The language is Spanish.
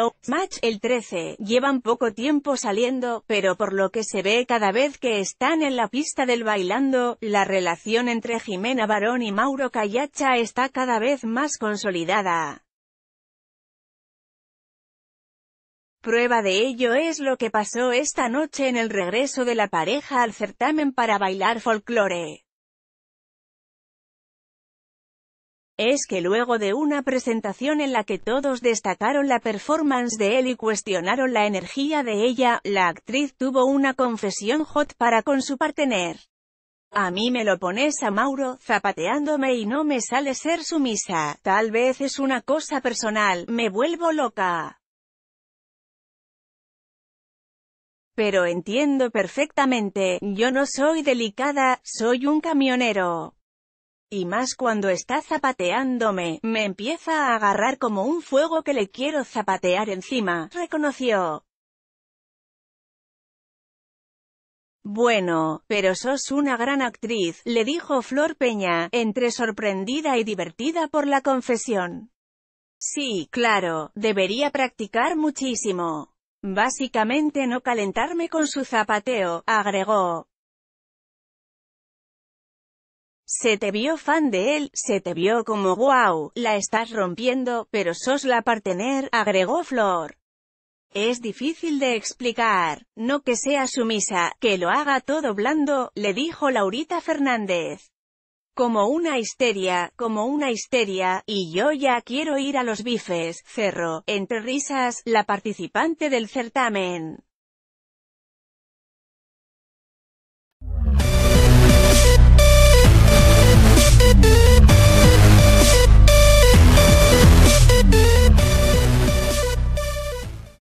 o Match el 13, llevan poco tiempo saliendo, pero por lo que se ve cada vez que están en la pista del bailando, la relación entre Jimena Barón y Mauro Callacha está cada vez más consolidada. Prueba de ello es lo que pasó esta noche en el regreso de la pareja al certamen para bailar folclore. es que luego de una presentación en la que todos destacaron la performance de él y cuestionaron la energía de ella, la actriz tuvo una confesión hot para con su partener. A mí me lo pones a Mauro, zapateándome y no me sale ser sumisa, tal vez es una cosa personal, me vuelvo loca. Pero entiendo perfectamente, yo no soy delicada, soy un camionero. Y más cuando está zapateándome, me empieza a agarrar como un fuego que le quiero zapatear encima, reconoció. Bueno, pero sos una gran actriz, le dijo Flor Peña, entre sorprendida y divertida por la confesión. Sí, claro, debería practicar muchísimo. Básicamente no calentarme con su zapateo, agregó. Se te vio fan de él, se te vio como wow, la estás rompiendo, pero sos la partener, agregó Flor. Es difícil de explicar, no que sea sumisa, que lo haga todo blando, le dijo Laurita Fernández. Como una histeria, como una histeria, y yo ya quiero ir a los bifes, cerró, entre risas, la participante del certamen.